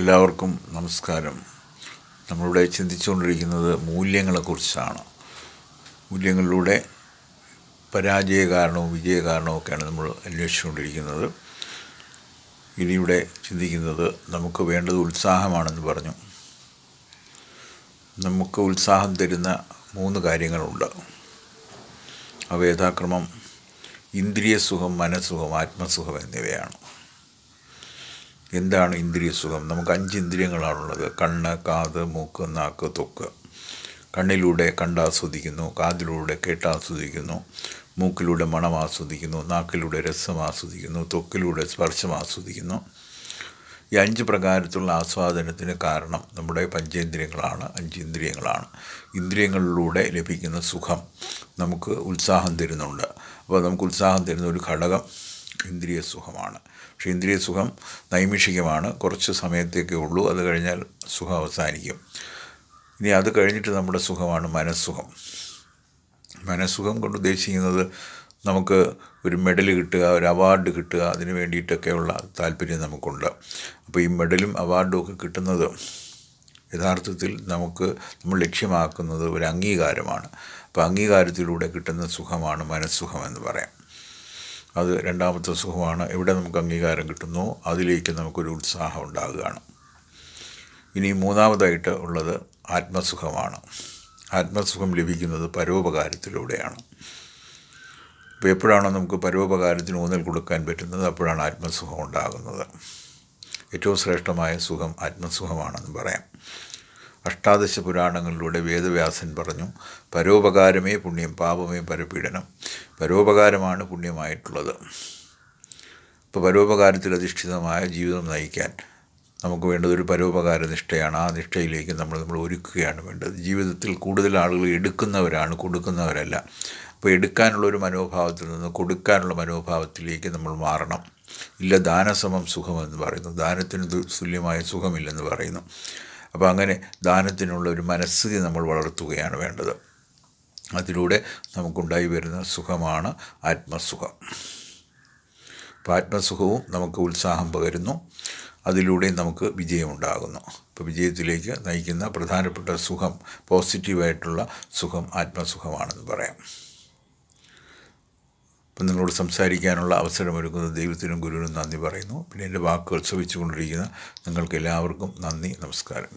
എല്ലാവർക്കും നമസ്കാരം നമ്മളിവിടെ ചിന്തിച്ചുകൊണ്ടിരിക്കുന്നത് മൂല്യങ്ങളെക്കുറിച്ചാണ് മൂല്യങ്ങളിലൂടെ പരാജയകാരണവും വിജയകാരണവും ഒക്കെയാണ് നമ്മൾ അന്വേഷിച്ചുകൊണ്ടിരിക്കുന്നത് ഇനിയിവിടെ ചിന്തിക്കുന്നത് നമുക്ക് വേണ്ടത് ഉത്സാഹമാണെന്ന് പറഞ്ഞു നമുക്ക് ഉത്സാഹം തരുന്ന മൂന്ന് കാര്യങ്ങളുണ്ട് അവ യഥാക്രമം ഇന്ദ്രിയസുഖം മനസ്സുഖം ആത്മസുഖം എന്നിവയാണ് എന്താണ് ഇന്ദ്രിയ സുഖം നമുക്ക് അഞ്ച് ഇന്ദ്രിയങ്ങളാണുള്ളത് കണ്ണ് കാത് മൂക്ക് നാക്ക് തൊക്ക് കണ്ണിലൂടെ കണ്ടാസ്വദിക്കുന്നു കാതിലൂടെ കേട്ടാസ്വദിക്കുന്നു മൂക്കിലൂടെ മണം ആസ്വദിക്കുന്നു നാക്കിലൂടെ രസം ആസ്വദിക്കുന്നു തൊക്കിലൂടെ സ്പർശം ആസ്വദിക്കുന്നു ഈ അഞ്ച് പ്രകാരത്തിലുള്ള ആസ്വാദനത്തിന് കാരണം നമ്മുടെ പഞ്ചേന്ദ്രിയങ്ങളാണ് അഞ്ച് ഇന്ദ്രിയങ്ങളാണ് ഇന്ദ്രിയങ്ങളിലൂടെ ലഭിക്കുന്ന സുഖം നമുക്ക് ഉത്സാഹം തരുന്നുണ്ട് അപ്പോൾ നമുക്ക് ഉത്സാഹം തരുന്ന ഒരു ഘടകം ഇന്ദ്രിയ സുഖമാണ് പക്ഷേ ഇന്ദ്രിയ സുഖം നൈമിഷികമാണ് കുറച്ച് സമയത്തേക്കേ ഉള്ളൂ അത് കഴിഞ്ഞാൽ സുഖം അവസാനിക്കും ഇനി അത് കഴിഞ്ഞിട്ട് നമ്മുടെ സുഖമാണ് മനസ്സുഖം മനസ്സുഖം കൊണ്ട് ഉദ്ദേശിക്കുന്നത് നമുക്ക് ഒരു മെഡൽ കിട്ടുക ഒരു അവാർഡ് കിട്ടുക അതിന് വേണ്ടിയിട്ടൊക്കെയുള്ള താല്പര്യം നമുക്കുണ്ട് അപ്പോൾ ഈ മെഡലും അവാർഡും ഒക്കെ കിട്ടുന്നത് യഥാർത്ഥത്തിൽ നമുക്ക് നമ്മൾ ലക്ഷ്യമാക്കുന്നത് ഒരു അംഗീകാരമാണ് അപ്പോൾ അംഗീകാരത്തിലൂടെ കിട്ടുന്ന സുഖമാണ് മനസ്സുഖം എന്ന് പറയാം അത് രണ്ടാമത്തെ സുഖമാണ് എവിടെ നമുക്ക് അംഗീകാരം കിട്ടുന്നു അതിലേക്ക് നമുക്കൊരു ഉത്സാഹം ഉണ്ടാകുകയാണ് ഇനി മൂന്നാമതായിട്ട് ഉള്ളത് ആത്മസുഖമാണ് ആത്മസുഖം ലഭിക്കുന്നത് പരോപകാരത്തിലൂടെയാണ് ഇപ്പോൾ എപ്പോഴാണോ നമുക്ക് പരോപകാരത്തിന് ഊന്നൽ കൊടുക്കാൻ പറ്റുന്നത് അപ്പോഴാണ് ആത്മസുഖം ഉണ്ടാകുന്നത് ഏറ്റവും ശ്രേഷ്ഠമായ സുഖം ആത്മസുഖമാണെന്ന് പറയാം അഷ്ടാദശ പുരാണങ്ങളിലൂടെ വേദവ്യാസൻ പറഞ്ഞു പരോപകാരമേ പുണ്യം പാപമേ പരപീഡനം പരോപകാരമാണ് പുണ്യമായിട്ടുള്ളത് ഇപ്പോൾ പരോപകാരത്തിൽ അധിഷ്ഠിതമായ ജീവിതം നയിക്കാൻ നമുക്ക് വേണ്ടത് ഒരു പരോപകാര നിഷ്ഠയാണ് ആ നിഷ്ഠയിലേക്ക് നമ്മൾ നമ്മൾ ഒരുക്കുകയാണ് വേണ്ടത് ജീവിതത്തിൽ കൂടുതൽ ആളുകൾ എടുക്കുന്നവരാണ് കൊടുക്കുന്നവരല്ല അപ്പോൾ എടുക്കാനുള്ള ഒരു മനോഭാവത്തിൽ നിന്ന് കൊടുക്കാനുള്ള മനോഭാവത്തിലേക്ക് നമ്മൾ മാറണം ഇല്ല ദാനസമം സുഖമെന്ന് പറയുന്നു ദാനത്തിന് തുല്യമായ സുഖമില്ലെന്ന് പറയുന്നു അപ്പോൾ അങ്ങനെ ദാനത്തിനുള്ള ഒരു മനസ്സിനെ നമ്മൾ വളർത്തുകയാണ് വേണ്ടത് അതിലൂടെ നമുക്കുണ്ടായി വരുന്ന സുഖമാണ് ആത്മസുഖം അപ്പോൾ ആത്മസുഖവും നമുക്ക് ഉത്സാഹം പകരുന്നു അതിലൂടെ നമുക്ക് വിജയമുണ്ടാകുന്നു ഇപ്പോൾ വിജയത്തിലേക്ക് നയിക്കുന്ന പ്രധാനപ്പെട്ട സുഖം പോസിറ്റീവായിട്ടുള്ള സുഖം ആത്മസുഖമാണെന്ന് പറയാം ഇപ്പം നിങ്ങളോട് സംസാരിക്കാനുള്ള അവസരമൊരുക്കുന്ന ദൈവത്തിനും ഗുരുവിനും നന്ദി പറയുന്നു പിന്നെ എൻ്റെ വാക്കുകൾ ശ്രവിച്ചുകൊണ്ടിരിക്കുന്ന നിങ്ങൾക്ക് എല്ലാവർക്കും നന്ദി നമസ്കാരം